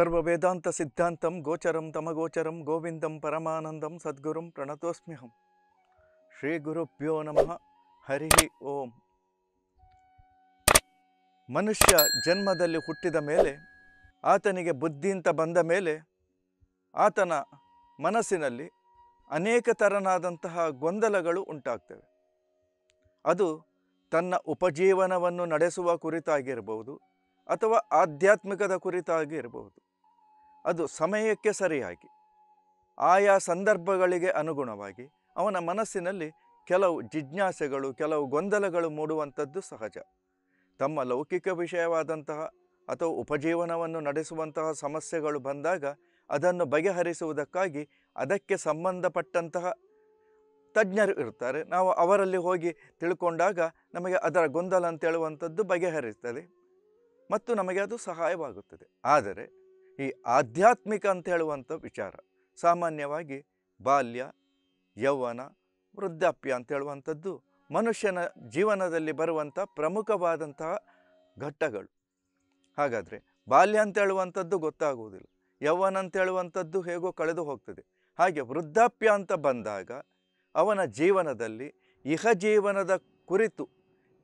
ಸರ್ವ ವೇದಾಂತ ಸಿದ್ಧಾಂತಂ ಗೋಚರಂ ತಮಗೋಚರಂ ಗೋವಿಂದಂ ಪರಮಾನಂದಂ ಸದ್ಗುರುಂ ಪ್ರಣತೋಸ್ಮ್ಯಹಂ ಶ್ರೀ ಗುರುಭ್ಯೋ ನಮಃ ಹರಿ ಓಂ ಮನುಷ್ಯ ಜನ್ಮದಲ್ಲಿ ಹುಟ್ಟಿದ ಮೇಲೆ ಆತನಿಗೆ ಬುದ್ಧಿ ಅಂತ ಬಂದ ಮೇಲೆ ಆತನ ಮನಸ್ಸಿನಲ್ಲಿ ಅನೇಕ ತರನಾದಂತಹ ಗೊಂದಲಗಳು ಉಂಟಾಗ್ತವೆ ಅದು ತನ್ನ ಉಪಜೀವನವನ್ನು ನಡೆಸುವ ಕುರಿತಾಗಿರಬಹುದು ಅಥವಾ ಆಧ್ಯಾತ್ಮಿಕದ ಕುರಿತಾಗಿರಬಹುದು ಅದು ಸಮಯಕ್ಕೆ ಸರಿಯಾಗಿ ಆಯಾ ಸಂದರ್ಭಗಳಿಗೆ ಅನುಗುಣವಾಗಿ ಅವನ ಮನಸ್ಸಿನಲ್ಲಿ ಕೆಲವು ಜಿಜ್ಞಾಸೆಗಳು ಕೆಲವು ಗೊಂದಲಗಳು ಮೂಡುವಂಥದ್ದು ಸಹಜ ತಮ್ಮ ಲೌಕಿಕ ವಿಷಯವಾದಂತಹ ಅಥವಾ ಉಪಜೀವನವನ್ನು ನಡೆಸುವಂತಹ ಸಮಸ್ಯೆಗಳು ಬಂದಾಗ ಅದನ್ನು ಬಗೆಹರಿಸುವುದಕ್ಕಾಗಿ ಅದಕ್ಕೆ ಸಂಬಂಧಪಟ್ಟಂತಹ ತಜ್ಞರು ಇರ್ತಾರೆ ನಾವು ಅವರಲ್ಲಿ ಹೋಗಿ ತಿಳ್ಕೊಂಡಾಗ ನಮಗೆ ಅದರ ಗೊಂದಲ ಅಂತೇಳುವಂಥದ್ದು ಬಗೆಹರಿಸ್ತದೆ ಮತ್ತು ನಮಗೆ ಅದು ಸಹಾಯವಾಗುತ್ತದೆ ಆದರೆ ಈ ಆಧ್ಯಾತ್ಮಿಕ ಅಂತ ಹೇಳುವಂಥ ವಿಚಾರ ಸಾಮಾನ್ಯವಾಗಿ ಬಾಲ್ಯ ಯೌವನ ವೃದ್ಧಾಪ್ಯ ಅಂತ ಹೇಳುವಂಥದ್ದು ಮನುಷ್ಯನ ಜೀವನದಲ್ಲಿ ಬರುವಂಥ ಪ್ರಮುಖವಾದಂತಹ ಘಟ್ಟಗಳು ಹಾಗಾದರೆ ಬಾಲ್ಯ ಅಂತ ಹೇಳುವಂಥದ್ದು ಗೊತ್ತಾಗುವುದಿಲ್ಲ ಯೌವನ ಅಂತ ಹೇಳುವಂಥದ್ದು ಹೇಗೋ ಕಳೆದು ಹೋಗ್ತದೆ ಹಾಗೆ ವೃದ್ಧಾಪ್ಯ ಅಂತ ಬಂದಾಗ ಅವನ ಜೀವನದಲ್ಲಿ ಇಹ ಜೀವನದ ಕುರಿತು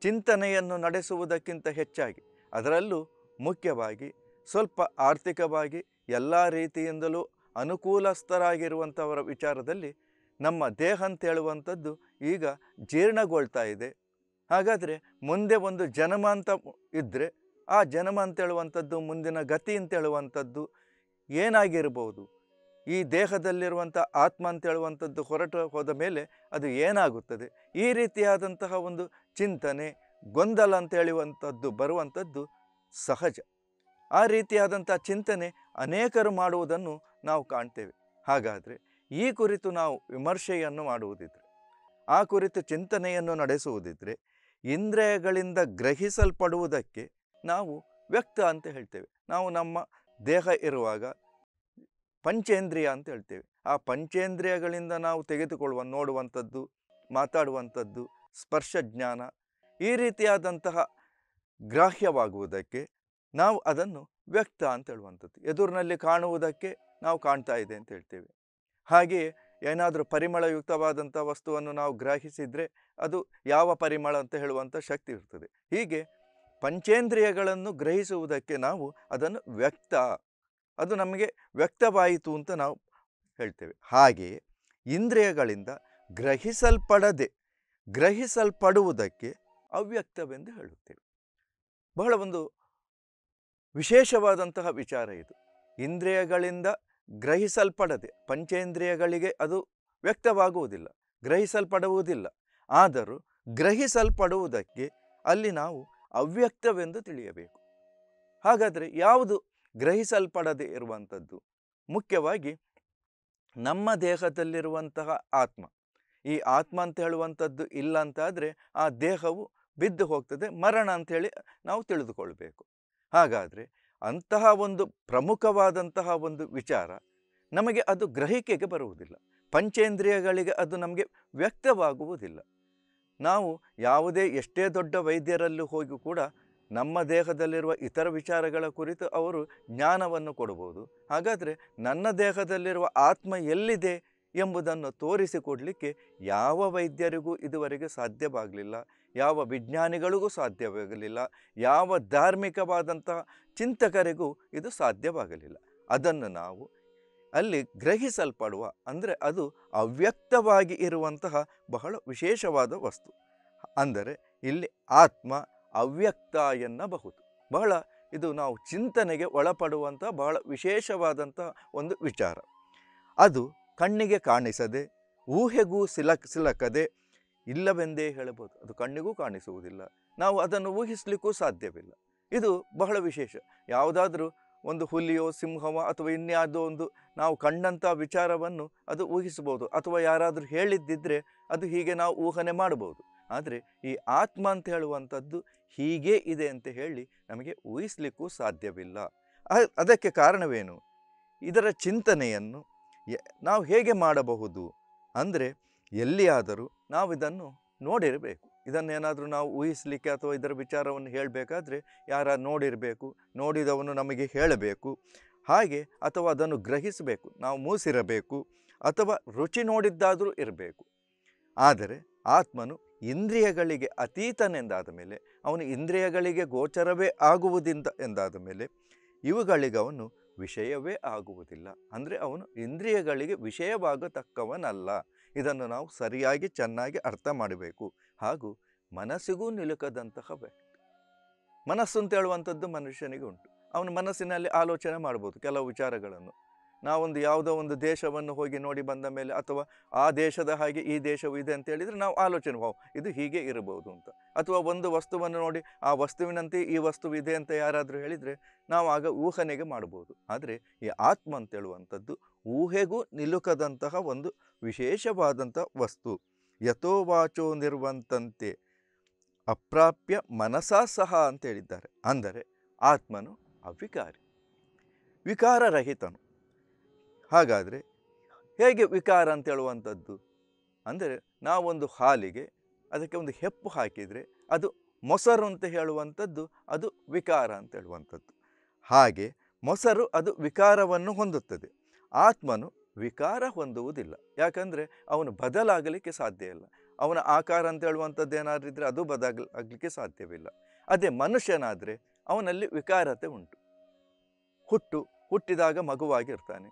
ಚಿಂತನೆಯನ್ನು ನಡೆಸುವುದಕ್ಕಿಂತ ಹೆಚ್ಚಾಗಿ ಅದರಲ್ಲೂ ಮುಖ್ಯವಾಗಿ ಸ್ವಲ್ಪ ಆರ್ಥಿಕವಾಗಿ ಎಲ್ಲ ರೀತಿಯಿಂದಲೂ ಅನುಕೂಲಸ್ಥರಾಗಿರುವಂಥವರ ವಿಚಾರದಲ್ಲಿ ನಮ್ಮ ದೇಹ ಅಂತ ಹೇಳುವಂಥದ್ದು ಈಗ ಜೀರ್ಣಗೊಳ್ತಾ ಇದೆ ಹಾಗಾದರೆ ಮುಂದೆ ಒಂದು ಜನಮ ಅಂತ ಇದ್ದರೆ ಆ ಜನಮ ಅಂತೇಳುವಂಥದ್ದು ಮುಂದಿನ ಗತಿ ಅಂತೇಳುವಂಥದ್ದು ಏನಾಗಿರ್ಬೋದು ಈ ದೇಹದಲ್ಲಿರುವಂಥ ಆತ್ಮ ಅಂತೇಳುವಂಥದ್ದು ಹೊರಟು ಹೋದ ಮೇಲೆ ಅದು ಏನಾಗುತ್ತದೆ ಈ ರೀತಿಯಾದಂತಹ ಒಂದು ಚಿಂತನೆ ಗೊಂದಲ ಅಂತ ಹೇಳುವಂಥದ್ದು ಬರುವಂಥದ್ದು ಸಹಜ ಆ ರೀತಿಯಾದಂಥ ಚಿಂತನೆ ಅನೇಕರು ಮಾಡುವುದನ್ನು ನಾವು ಕಾಣ್ತೇವೆ ಹಾಗಾದರೆ ಈ ಕುರಿತು ನಾವು ವಿಮರ್ಶೆಯನ್ನು ಮಾಡುವುದಿದ್ರೆ ಆ ಕುರಿತು ಚಿಂತನೆಯನ್ನು ನಡೆಸುವುದಿದ್ರೆ ಇಂದ್ರಿಯಗಳಿಂದ ಗ್ರಹಿಸಲ್ಪಡುವುದಕ್ಕೆ ನಾವು ವ್ಯಕ್ತ ಅಂತ ಹೇಳ್ತೇವೆ ನಾವು ನಮ್ಮ ದೇಹ ಇರುವಾಗ ಪಂಚೇಂದ್ರಿಯ ಅಂತ ಹೇಳ್ತೇವೆ ಆ ಪಂಚೇಂದ್ರಿಯಗಳಿಂದ ನಾವು ತೆಗೆದುಕೊಳ್ಳುವ ನೋಡುವಂಥದ್ದು ಮಾತಾಡುವಂಥದ್ದು ಸ್ಪರ್ಶ ಜ್ಞಾನ ಈ ರೀತಿಯಾದಂತಹ ಗ್ರಾಹ್ಯವಾಗುವುದಕ್ಕೆ ನಾವು ಅದನ್ನು ವ್ಯಕ್ತ ಅಂತ ಹೇಳುವಂಥದ್ದು ಎದುರಿನಲ್ಲಿ ಕಾಣುವುದಕ್ಕೆ ನಾವು ಕಾಣ್ತಾ ಇದೆ ಅಂತ ಹೇಳ್ತೇವೆ ಹಾಗೆಯೇ ಏನಾದರೂ ಪರಿಮಳಯುಕ್ತವಾದಂಥ ವಸ್ತುವನ್ನು ನಾವು ಗ್ರಹಿಸಿದರೆ ಅದು ಯಾವ ಪರಿಮಳ ಅಂತ ಹೇಳುವಂಥ ಶಕ್ತಿ ಇರ್ತದೆ ಹೀಗೆ ಪಂಚೇಂದ್ರಿಯಗಳನ್ನು ಗ್ರಹಿಸುವುದಕ್ಕೆ ನಾವು ಅದನ್ನು ವ್ಯಕ್ತ ಅದು ನಮಗೆ ವ್ಯಕ್ತವಾಯಿತು ಅಂತ ನಾವು ಹೇಳ್ತೇವೆ ಹಾಗೆಯೇ ಇಂದ್ರಿಯಗಳಿಂದ ಗ್ರಹಿಸಲ್ಪಡದೆ ಗ್ರಹಿಸಲ್ಪಡುವುದಕ್ಕೆ ಅವ್ಯಕ್ತವೆಂದು ಹೇಳುತ್ತೇವೆ ಬಹಳ ಒಂದು ವಿಶೇಷವಾದಂತಹ ವಿಚಾರ ಇದು ಇಂದ್ರಿಯಗಳಿಂದ ಗ್ರಹಿಸಲ್ಪಡದೆ ಪಂಚೇಂದ್ರಿಯಗಳಿಗೆ ಅದು ವ್ಯಕ್ತವಾಗುವುದಿಲ್ಲ ಗ್ರಹಿಸಲ್ಪಡುವುದಿಲ್ಲ ಆದರೂ ಗ್ರಹಿಸಲ್ಪಡುವುದಕ್ಕೆ ಅಲ್ಲಿ ನಾವು ಅವ್ಯಕ್ತವೆಂದು ತಿಳಿಯಬೇಕು ಹಾಗಾದರೆ ಯಾವುದು ಗ್ರಹಿಸಲ್ಪಡದೆ ಇರುವಂಥದ್ದು ಮುಖ್ಯವಾಗಿ ನಮ್ಮ ದೇಹದಲ್ಲಿರುವಂತಹ ಆತ್ಮ ಈ ಆತ್ಮ ಅಂತ ಹೇಳುವಂಥದ್ದು ಇಲ್ಲ ಅಂತಾದರೆ ಆ ದೇಹವು ಬಿದ್ದು ಹೋಗ್ತದೆ ಮರಣ ಅಂಥೇಳಿ ನಾವು ತಿಳಿದುಕೊಳ್ಬೇಕು ಹಾಗಾದರೆ ಅಂತಹ ಒಂದು ಪ್ರಮುಖವಾದಂತಹ ಒಂದು ವಿಚಾರ ನಮಗೆ ಅದು ಗ್ರಹಿಕೆಗೆ ಬರುವುದಿಲ್ಲ ಪಂಚೇಂದ್ರಿಯಗಳಿಗೆ ಅದು ನಮಗೆ ವ್ಯಕ್ತವಾಗುವುದಿಲ್ಲ ನಾವು ಯಾವುದೇ ಎಷ್ಟೇ ದೊಡ್ಡ ವೈದ್ಯರಲ್ಲೂ ಹೋಗಿ ಕೂಡ ನಮ್ಮ ದೇಹದಲ್ಲಿರುವ ಇತರ ವಿಚಾರಗಳ ಕುರಿತು ಅವರು ಜ್ಞಾನವನ್ನು ಕೊಡಬಹುದು ಹಾಗಾದರೆ ನನ್ನ ದೇಹದಲ್ಲಿರುವ ಆತ್ಮ ಎಲ್ಲಿದೆ ಎಂಬುದನ್ನು ತೋರಿಸಿಕೊಡಲಿಕ್ಕೆ ಯಾವ ವೈದ್ಯರಿಗೂ ಇದುವರೆಗೆ ಸಾಧ್ಯವಾಗಲಿಲ್ಲ ಯಾವ ವಿಜ್ಞಾನಿಗಳಿಗೂ ಸಾಧ್ಯವಾಗಲಿಲ್ಲ ಯಾವ ಧಾರ್ಮಿಕವಾದಂತಹ ಚಿಂತಕರಿಗೂ ಇದು ಸಾಧ್ಯವಾಗಲಿಲ್ಲ ಅದನ್ನು ನಾವು ಅಲ್ಲಿ ಗ್ರಹಿಸಲ್ಪಡುವ ಅಂದರೆ ಅದು ಅವ್ಯಕ್ತವಾಗಿ ಇರುವಂತಹ ಬಹಳ ವಿಶೇಷವಾದ ವಸ್ತು ಅಂದರೆ ಇಲ್ಲಿ ಆತ್ಮ ಅವ್ಯಕ್ತ ಎನ್ನಬಹುದು ಬಹಳ ಇದು ನಾವು ಚಿಂತನೆಗೆ ಒಳಪಡುವಂಥ ಬಹಳ ವಿಶೇಷವಾದಂಥ ಒಂದು ವಿಚಾರ ಅದು ಕಣ್ಣಿಗೆ ಕಾಣಿಸದೆ ಊಹೆಗೂ ಸಿಲಕ್ ಸಿಲಕದೆ ಇಲ್ಲವೆಂದೇ ಹೇಳಬಹುದು ಅದು ಕಣ್ಣಿಗೂ ಕಾಣಿಸುವುದಿಲ್ಲ ನಾವು ಅದನ್ನು ಊಹಿಸಲಿಕ್ಕೂ ಸಾಧ್ಯವಿಲ್ಲ ಇದು ಬಹಳ ವಿಶೇಷ ಯಾವುದಾದರೂ ಒಂದು ಹುಲಿಯೋ ಸಿಂಹವೋ ಅಥವಾ ಇನ್ಯಾವುದೋ ಒಂದು ನಾವು ಕಂಡಂಥ ವಿಚಾರವನ್ನು ಅದು ಊಹಿಸಬಹುದು ಅಥವಾ ಯಾರಾದರೂ ಹೇಳಿದ್ದಿದ್ರೆ ಅದು ಹೀಗೆ ನಾವು ಊಹನೆ ಮಾಡಬಹುದು ಆದರೆ ಈ ಆತ್ಮ ಅಂತ ಹೇಳುವಂಥದ್ದು ಹೀಗೇ ಇದೆ ಅಂತ ಹೇಳಿ ನಮಗೆ ಊಹಿಸಲಿಕ್ಕೂ ಸಾಧ್ಯವಿಲ್ಲ ಅದಕ್ಕೆ ಕಾರಣವೇನು ಇದರ ಚಿಂತನೆಯನ್ನು ನಾವು ಹೇಗೆ ಮಾಡಬಹುದು ಅಂದರೆ ಎಲ್ಲಿಯಾದರೂ ನಾವು ಇದನ್ನು ನೋಡಿರಬೇಕು ಇದನ್ನೇನಾದರೂ ನಾವು ಊಹಿಸಲಿಕ್ಕೆ ಅಥವಾ ಇದರ ವಿಚಾರವನ್ನು ಹೇಳಬೇಕಾದ್ರೆ ಯಾರ ನೋಡಿರಬೇಕು ನೋಡಿದವನು ನಮಗೆ ಹೇಳಬೇಕು ಹಾಗೆ ಅಥವಾ ಅದನ್ನು ಗ್ರಹಿಸಬೇಕು ನಾವು ಮೂಸಿರಬೇಕು ಅಥವಾ ರುಚಿ ನೋಡಿದ್ದಾದರೂ ಇರಬೇಕು ಆದರೆ ಆತ್ಮನು ಇಂದ್ರಿಯಗಳಿಗೆ ಅತೀತನೆಂದಾದ ಮೇಲೆ ಅವನು ಇಂದ್ರಿಯಗಳಿಗೆ ಗೋಚರವೇ ಆಗುವುದಿಂದ ಎಂದಾದ ಮೇಲೆ ಅವನು ವಿಷಯವೇ ಆಗುವುದಿಲ್ಲ ಅಂದರೆ ಅವನು ಇಂದ್ರಿಯಗಳಿಗೆ ವಿಷಯವಾಗತಕ್ಕವನಲ್ಲ ಇದನ್ನು ನಾವು ಸರಿಯಾಗಿ ಚೆನ್ನಾಗಿ ಅರ್ಥ ಮಾಡಬೇಕು ಹಾಗೂ ಮನಸ್ಸಿಗೂ ನಿಲುಕದಂತಹ ವ್ಯಕ್ತಿ ಮನಸ್ಸು ಅಂತ ಹೇಳುವಂಥದ್ದು ಮನುಷ್ಯನಿಗೆ ಉಂಟು ಅವನು ಮನಸ್ಸಿನಲ್ಲಿ ಆಲೋಚನೆ ಮಾಡ್ಬೋದು ಕೆಲವು ವಿಚಾರಗಳನ್ನು ನಾವೊಂದು ಯಾವುದೋ ಒಂದು ದೇಶವನ್ನು ಹೋಗಿ ನೋಡಿ ಬಂದ ಮೇಲೆ ಅಥವಾ ಆ ದೇಶದ ಹಾಗೆ ಈ ದೇಶವೂ ಇದೆ ಅಂತ ಹೇಳಿದರೆ ನಾವು ಆಲೋಚನೆ ವಾವ್ ಇದು ಹೀಗೆ ಇರಬಹುದು ಅಂತ ಅಥವಾ ಒಂದು ವಸ್ತುವನ್ನು ನೋಡಿ ಆ ವಸ್ತುವಿನಂತೆ ಈ ವಸ್ತು ಇದೆ ಅಂತ ಯಾರಾದರೂ ಹೇಳಿದರೆ ನಾವು ಆಗ ಊಹನೆಗೆ ಮಾಡಬಹುದು ಆದರೆ ಈ ಆತ್ಮ ಅಂತೇಳುವಂಥದ್ದು ಊಹೆಗೂ ನಿಲುಕದಂತಹ ಒಂದು ವಿಶೇಷವಾದಂಥ ವಸ್ತು ಯಥೋವಾಚೋ ನಿರ್ವಂತಂತೆ ಅಪ್ರಾಪ್ಯ ಮನಸಾ ಸಹ ಅಂತ ಹೇಳಿದ್ದಾರೆ ಅಂದರೆ ಆತ್ಮನು ಅವಿಕಾರಿ ವಿಕಾರರಹಿತನು ಹಾಗಾದರೆ ಹೇಗೆ ವಿಕಾರ ಅಂತ ಹೇಳುವಂಥದ್ದು ಅಂದರೆ ನಾವೊಂದು ಹಾಲಿಗೆ ಅದಕ್ಕೆ ಒಂದು ಹೆಪ್ಪು ಹಾಕಿದರೆ ಅದು ಮೊಸರು ಅಂತ ಹೇಳುವಂಥದ್ದು ಅದು ವಿಕಾರ ಅಂತ ಹೇಳುವಂಥದ್ದು ಹಾಗೆ ಮೊಸರು ಅದು ವಿಕಾರವನ್ನು ಹೊಂದುತ್ತದೆ ಆತ್ಮನು ವಿಕಾರ ಹೊಂದುವುದಿಲ್ಲ ಯಾಕಂದರೆ ಅವನು ಬದಲಾಗಲಿಕ್ಕೆ ಸಾಧ್ಯ ಇಲ್ಲ ಅವನ ಆಕಾರ ಅಂತ ಹೇಳುವಂಥದ್ದು ಏನಾದರೂ ಇದ್ದರೆ ಅದು ಬದಲಾಗಲಿಕ್ಕೆ ಸಾಧ್ಯವಿಲ್ಲ ಅದೇ ಮನುಷ್ಯನಾದರೆ ಅವನಲ್ಲಿ ವಿಕಾರತೆ ಉಂಟು ಹುಟ್ಟು ಹುಟ್ಟಿದಾಗ ಮಗುವಾಗಿರ್ತಾನೆ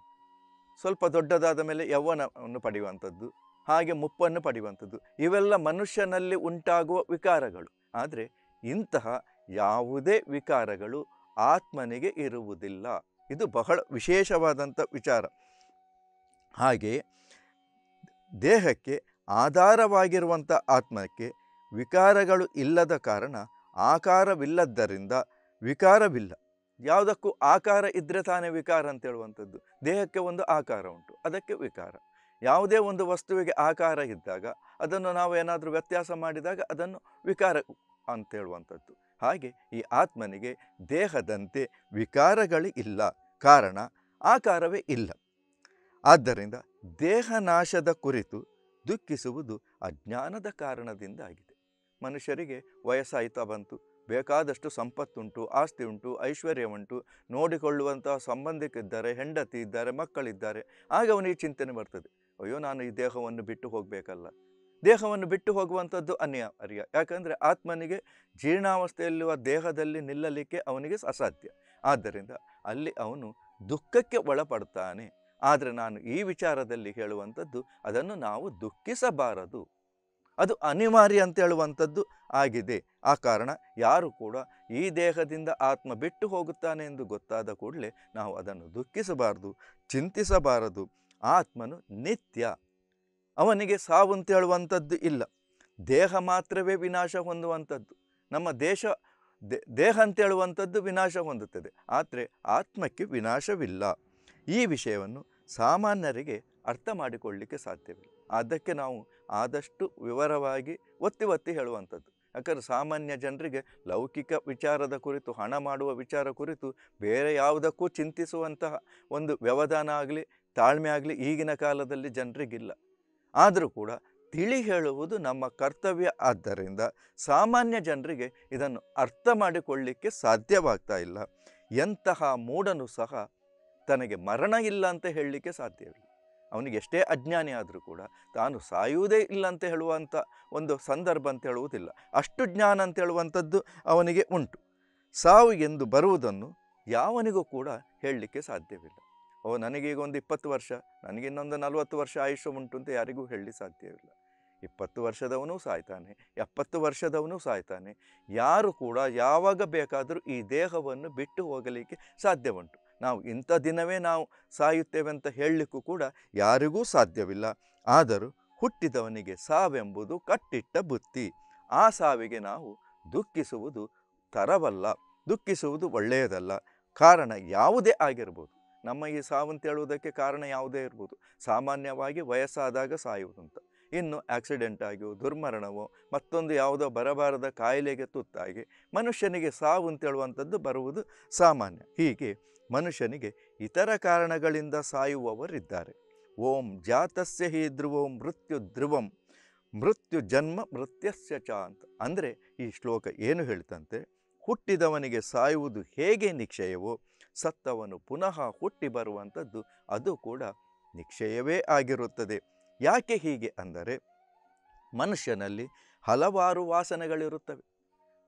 ಸ್ವಲ್ಪ ದೊಡ್ಡದಾದ ಮೇಲೆ ಯೌವನವನ್ನು ಪಡೆಯುವಂಥದ್ದು ಹಾಗೆ ಮುಪ್ಪನ್ನು ಪಡೆಯುವಂಥದ್ದು ಇವೆಲ್ಲ ಮನುಷ್ಯನಲ್ಲಿ ಉಂಟಾಗುವ ವಿಕಾರಗಳು ಆದರೆ ಇಂತಹ ಯಾವುದೇ ವಿಕಾರಗಳು ಆತ್ಮನಿಗೆ ಇರುವುದಿಲ್ಲ ಇದು ಬಹಳ ವಿಶೇಷವಾದಂಥ ವಿಚಾರ ಹಾಗೆಯೇ ದೇಹಕ್ಕೆ ಆಧಾರವಾಗಿರುವಂಥ ಆತ್ಮಕ್ಕೆ ವಿಕಾರಗಳು ಇಲ್ಲದ ಕಾರಣ ಆಕಾರವಿಲ್ಲದ್ದರಿಂದ ವಿಕಾರವಿಲ್ಲ ಯಾವುದಕ್ಕೂ ಆಕಾರ ಇದ್ದರೆ ತಾನೇ ವಿಕಾರ ಅಂತ ಹೇಳುವಂಥದ್ದು ದೇಹಕ್ಕೆ ಒಂದು ಆಕಾರ ಉಂಟು ಅದಕ್ಕೆ ವಿಕಾರ ಯಾವುದೇ ಒಂದು ವಸ್ತುವಿಗೆ ಆಕಾರ ಇದ್ದಾಗ ಅದನ್ನು ನಾವು ಏನಾದರೂ ವ್ಯತ್ಯಾಸ ಮಾಡಿದಾಗ ಅದನ್ನು ವಿಕಾರ ಅಂತ ಹೇಳುವಂಥದ್ದು ಹಾಗೆ ಈ ಆತ್ಮನಿಗೆ ದೇಹದಂತೆ ವಿಕಾರಗಳೇ ಇಲ್ಲ ಕಾರಣ ಆಕಾರವೇ ಇಲ್ಲ ಆದ್ದರಿಂದ ದೇಹನಾಶದ ಕುರಿತು ದುಃಖಿಸುವುದು ಅಜ್ಞಾನದ ಕಾರಣದಿಂದ ಆಗಿದೆ ಮನುಷ್ಯರಿಗೆ ವಯಸ್ಸಾಯ್ತಾ ಬಂತು ಬೇಕಾದಷ್ಟು ಸಂಪತ್ತುಂಟು ಆಸ್ತಿ ಉಂಟು ಐಶ್ವರ್ಯ ಉಂಟು ನೋಡಿಕೊಳ್ಳುವಂತಹ ಸಂಬಂಧಿಕಿದ್ದಾರೆ ಹೆಂಡತಿ ಇದ್ದಾರೆ ಮಕ್ಕಳಿದ್ದಾರೆ ಆಗ ಅವನಿಗೆ ಚಿಂತನೆ ಬರ್ತದೆ ಅಯ್ಯೋ ನಾನು ಈ ದೇಹವನ್ನು ಬಿಟ್ಟು ಹೋಗಬೇಕಲ್ಲ ದೇಹವನ್ನು ಬಿಟ್ಟು ಹೋಗುವಂಥದ್ದು ಅನ್ಯ ಅರಿಯ ಯಾಕಂದರೆ ಆತ್ಮನಿಗೆ ಜೀರ್ಣಾವಸ್ಥೆಯಲ್ಲಿರುವ ದೇಹದಲ್ಲಿ ನಿಲ್ಲಲಿಕ್ಕೆ ಅವನಿಗೆ ಅಸಾಧ್ಯ ಆದ್ದರಿಂದ ಅಲ್ಲಿ ಅವನು ದುಃಖಕ್ಕೆ ಒಳಪಡ್ತಾನೆ ಆದರೆ ನಾನು ಈ ವಿಚಾರದಲ್ಲಿ ಹೇಳುವಂಥದ್ದು ಅದನ್ನು ನಾವು ದುಃಖಿಸಬಾರದು ಅದು ಅನಿವಾರ್ಯ ಅಂತ ಹೇಳುವಂಥದ್ದು ಆಗಿದೆ ಆ ಕಾರಣ ಯಾರು ಕೂಡ ಈ ದೇಹದಿಂದ ಆತ್ಮ ಬಿಟ್ಟು ಹೋಗುತ್ತಾನೆ ಎಂದು ಗೊತ್ತಾದ ಕೂಡಲೇ ನಾವು ಅದನ್ನು ದುಃಖಿಸಬಾರದು ಚಿಂತಿಸಬಾರದು ಆತ್ಮನು ನಿತ್ಯ ಅವನಿಗೆ ಸಾವು ಅಂತ ಹೇಳುವಂಥದ್ದು ಇಲ್ಲ ದೇಹ ಮಾತ್ರವೇ ವಿನಾಶ ಹೊಂದುವಂಥದ್ದು ನಮ್ಮ ದೇಶ ದೇಹ ಅಂತ ಹೇಳುವಂಥದ್ದು ವಿನಾಶ ಹೊಂದುತ್ತದೆ ಆದರೆ ಆತ್ಮಕ್ಕೆ ವಿನಾಶವಿಲ್ಲ ಈ ವಿಷಯವನ್ನು ಸಾಮಾನ್ಯರಿಗೆ ಅರ್ಥ ಮಾಡಿಕೊಳ್ಳಲಿಕ್ಕೆ ಸಾಧ್ಯವಿಲ್ಲ ಅದಕ್ಕೆ ನಾವು ಆದಷ್ಟು ವಿವರವಾಗಿ ಒತ್ತಿ ಒತ್ತಿ ಹೇಳುವಂಥದ್ದು ಯಾಕಂದರೆ ಸಾಮಾನ್ಯ ಜನರಿಗೆ ಲೌಕಿಕ ವಿಚಾರದ ಕುರಿತು ಹಣ ಮಾಡುವ ವಿಚಾರ ಕುರಿತು ಬೇರೆ ಯಾವುದಕ್ಕೂ ಚಿಂತಿಸುವಂತಹ ಒಂದು ವ್ಯವಧಾನ ಆಗಲಿ ತಾಳ್ಮೆ ಆಗಲಿ ಈಗಿನ ಕಾಲದಲ್ಲಿ ಜನರಿಗಿಲ್ಲ ಆದರೂ ಕೂಡ ತಿಳಿ ಹೇಳುವುದು ನಮ್ಮ ಕರ್ತವ್ಯ ಆದ್ದರಿಂದ ಸಾಮಾನ್ಯ ಜನರಿಗೆ ಇದನ್ನು ಅರ್ಥ ಮಾಡಿಕೊಳ್ಳಿಕ್ಕೆ ಸಾಧ್ಯವಾಗ್ತಾ ಇಲ್ಲ ಎಂತಹ ಮೂಡನು ಸಹ ತನಗೆ ಮರಣ ಇಲ್ಲ ಅಂತ ಹೇಳಲಿಕ್ಕೆ ಸಾಧ್ಯವಿಲ್ಲ ಅವನಿಗೆ ಎಷ್ಟೇ ಅಜ್ಞಾನಿ ಆದರೂ ಕೂಡ ತಾನು ಸಾಯುವುದೇ ಇಲ್ಲ ಅಂತ ಹೇಳುವಂಥ ಒಂದು ಸಂದರ್ಭ ಅಂತ ಹೇಳುವುದಿಲ್ಲ ಅಷ್ಟು ಜ್ಞಾನ ಅಂತ ಹೇಳುವಂಥದ್ದು ಅವನಿಗೆ ಉಂಟು ಸಾವು ಎಂದು ಬರುವುದನ್ನು ಯಾವನಿಗೂ ಕೂಡ ಹೇಳಲಿಕ್ಕೆ ಸಾಧ್ಯವಿಲ್ಲ ಓ ನನಗೀಗ ಒಂದು ಇಪ್ಪತ್ತು ವರ್ಷ ನನಗಿನ್ನೊಂದು ನಲವತ್ತು ವರ್ಷ ಆಯುಷ್ಯ ಉಂಟು ಅಂತ ಯಾರಿಗೂ ಹೇಳಲಿ ಸಾಧ್ಯವಿಲ್ಲ ಇಪ್ಪತ್ತು ವರ್ಷದವನು ಸಾಯ್ತಾನೆ ಎಪ್ಪತ್ತು ವರ್ಷದವನು ಸಾಯ್ತಾನೆ ಯಾರು ಕೂಡ ಯಾವಾಗ ಬೇಕಾದರೂ ಈ ದೇಹವನ್ನು ಬಿಟ್ಟು ಹೋಗಲಿಕ್ಕೆ ಸಾಧ್ಯ ಉಂಟು ನಾವು ಇಂಥ ದಿನವೇ ನಾವು ಸಾಯುತ್ತೇವೆ ಅಂತ ಹೇಳಲಿಕ್ಕೂ ಕೂಡ ಯಾರಿಗೂ ಸಾಧ್ಯವಿಲ್ಲ ಆದರೂ ಹುಟ್ಟಿದವನಿಗೆ ಸಾವೆಂಬುದು ಕಟ್ಟಿಟ್ಟ ಬುತ್ತಿ ಆ ಸಾವಿಗೆ ನಾವು ದುಃಖಿಸುವುದು ತರವಲ್ಲ ದುಃಖಿಸುವುದು ಒಳ್ಳೆಯದಲ್ಲ ಕಾರಣ ಯಾವುದೇ ಆಗಿರ್ಬೋದು ನಮ್ಮ ಈ ಅಂತ ಹೇಳುವುದಕ್ಕೆ ಕಾರಣ ಯಾವುದೇ ಇರ್ಬೋದು ಸಾಮಾನ್ಯವಾಗಿ ವಯಸ್ಸಾದಾಗ ಸಾಯುವುದು ಅಂತ ಇನ್ನು ಆಕ್ಸಿಡೆಂಟ್ ಆಗಿಯೋ ದುರ್ಮರಣವೋ ಮತ್ತೊಂದು ಯಾವುದೋ ಬರಬಾರದ ಕಾಯಿಲೆಗೆ ತುತ್ತಾಗಿ ಮನುಷ್ಯನಿಗೆ ಸಾವು ಅಂತೇಳುವಂಥದ್ದು ಬರುವುದು ಸಾಮಾನ್ಯ ಹೀಗೆ ಮನುಷ್ಯನಿಗೆ ಇತರ ಕಾರಣಗಳಿಂದ ಸಾಯುವವರಿದ್ದಾರೆ ಓಂ ಜಾತಸ್ಯ ಹಿ ಧ್ರುವೋಂ ಮೃತ್ಯು ಧ್ರುವಂ ಮೃತ್ಯು ಜನ್ಮ ಮೃತ್ಯಸ್ಯ ಚ ಅಂತ ಅಂದರೆ ಈ ಶ್ಲೋಕ ಏನು ಹೇಳ್ತಂತೆ ಹುಟ್ಟಿದವನಿಗೆ ಸಾಯುವುದು ಹೇಗೆ ನಿಕ್ಷಯವೋ ಸತ್ತವನು ಪುನಃ ಹುಟ್ಟಿ ಬರುವಂಥದ್ದು ಅದು ಕೂಡ ನಿಕ್ಷಯವೇ ಆಗಿರುತ್ತದೆ ಯಾಕೆ ಹೀಗೆ ಅಂದರೆ ಮನುಷ್ಯನಲ್ಲಿ ಹಲವಾರು ವಾಸನೆಗಳಿರುತ್ತವೆ